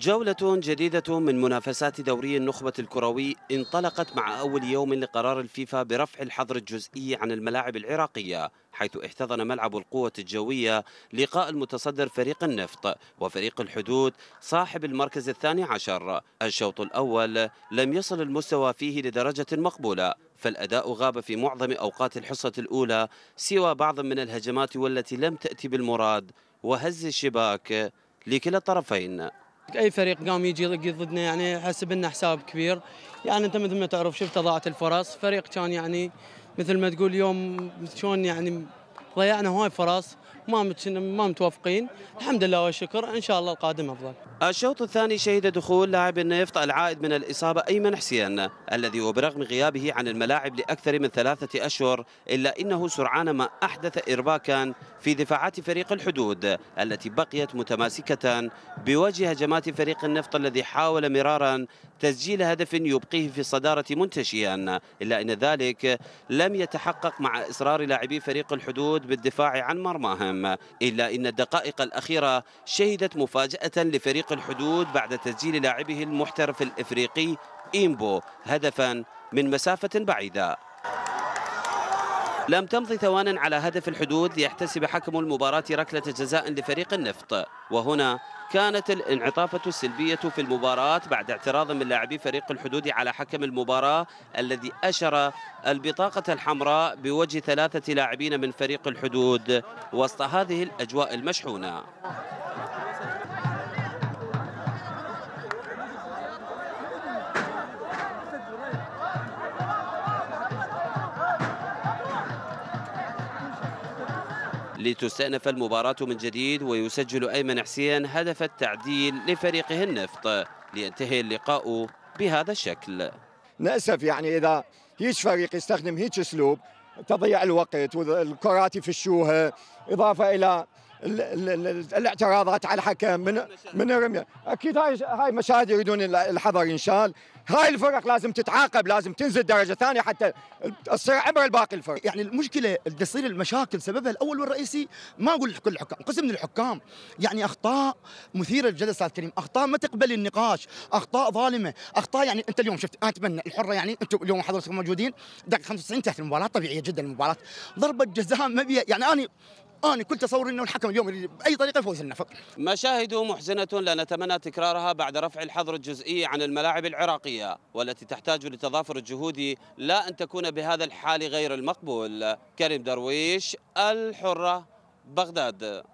جولة جديدة من منافسات دوري النخبة الكروي انطلقت مع أول يوم لقرار الفيفا برفع الحظر الجزئي عن الملاعب العراقية حيث احتضن ملعب القوة الجوية لقاء المتصدر فريق النفط وفريق الحدود صاحب المركز الثاني عشر الشوط الأول لم يصل المستوى فيه لدرجة مقبولة فالأداء غاب في معظم أوقات الحصة الأولى سوى بعض من الهجمات والتي لم تأتي بالمراد وهز الشباك لكلا الطرفين اي فريق قام يجي ضدنا يعني حسب لنا حساب كبير يعني انت مثل ما تعرف شفت ضاعت الفرص فريق كان يعني مثل ما تقول يوم شلون يعني ضيعنا هواي فرص ما ما متوافقين الحمد لله والشكر ان شاء الله القادم افضل الشوط الثاني شهد دخول لاعب النفط العائد من الإصابة أيمن حسين الذي وبرغم غيابه عن الملاعب لأكثر من ثلاثة أشهر إلا إنه سرعان ما أحدث إرباكا في دفاعات فريق الحدود التي بقيت متماسكة بوجه هجمات فريق النفط الذي حاول مرارا تسجيل هدف يبقيه في الصدارة منتشيا إلا أن ذلك لم يتحقق مع إصرار لاعبي فريق الحدود بالدفاع عن مرماهم إلا أن الدقائق الأخيرة شهدت مفاجأة لفريق الحدود بعد تسجيل لاعبه المحترف الإفريقي إيمبو هدفا من مسافة بعيدة لم تمضي ثوان على هدف الحدود ليحتسب حكم المباراة ركلة جزاء لفريق النفط وهنا كانت الانعطافة السلبية في المباراة بعد اعتراض من لاعبي فريق الحدود على حكم المباراة الذي أشر البطاقة الحمراء بوجه ثلاثة لاعبين من فريق الحدود وسط هذه الأجواء المشحونة لتستأنف المباراة من جديد ويسجل أيمن حسين هدف التعديل لفريقه النفط لينتهي اللقاء بهذا الشكل نأسف يعني إذا هيج فريق يستخدم هيج أسلوب تضيع الوقت والكرات في يفشوها إضافة إلى الاعتراضات على الحكم من من الرميه اكيد هاي هاي مشاهد يريدون الحظر ينشال هاي الفرق لازم تتعاقب لازم تنزل درجه ثانيه حتى تصير عبر الباقي الفرق يعني المشكله تصير المشاكل سببها الاول والرئيسي ما اقول كل الحكام قسم من الحكام يعني اخطاء مثيره للجدل استاذ كريم اخطاء ما تقبل النقاش اخطاء ظالمه اخطاء يعني انت اليوم شفت اتمنى الحره يعني انتم اليوم حضرتكم موجودين دقيقه 95 تحت المباراه طبيعيه جدا المباراه ضربه جزاء ما يعني انا انا كنت اصور انه الحكم اليوم باي طريقه يفوز النفق مشاهد محزنه لا نتمنى تكرارها بعد رفع الحظر الجزئي عن الملاعب العراقيه والتي تحتاج لتضافر الجهود لا ان تكون بهذا الحال غير المقبول كريم درويش الحره بغداد